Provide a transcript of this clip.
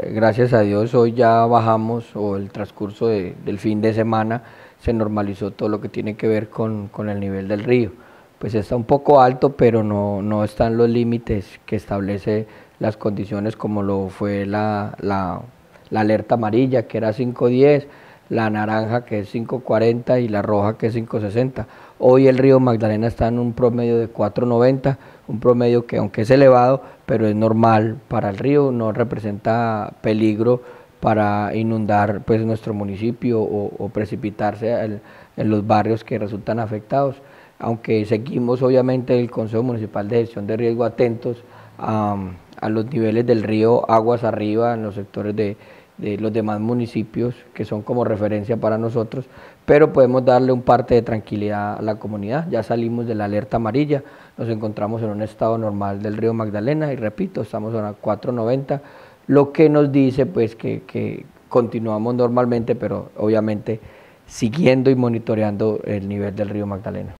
Gracias a Dios hoy ya bajamos o el transcurso del fin de semana se normalizó todo lo que tiene que ver con, el nivel del río. Pues está un poco alto, pero no, están los límites que establece las condiciones como lo fue la, la alerta amarilla que era 510, la naranja que es 540 y la roja que es 560. Hoy el río Magdalena está en un promedio de 490 un promedio que aunque es elevado, pero es normal para el río, no representa peligro para inundar pues, nuestro municipio o, precipitarse en los barrios que resultan afectados. Aunque seguimos obviamente el Consejo Municipal de Gestión de Riesgo atentos a los niveles del río, aguas arriba en los sectores de de los demás municipios que son como referencia para nosotros, pero podemos darle un parte de tranquilidad a la comunidad. Ya salimos de la alerta amarilla, nos encontramos en un estado normal del río Magdalena y repito, estamos a 4.90, lo que nos dice pues que continuamos normalmente, pero obviamente siguiendo y monitoreando el nivel del río Magdalena.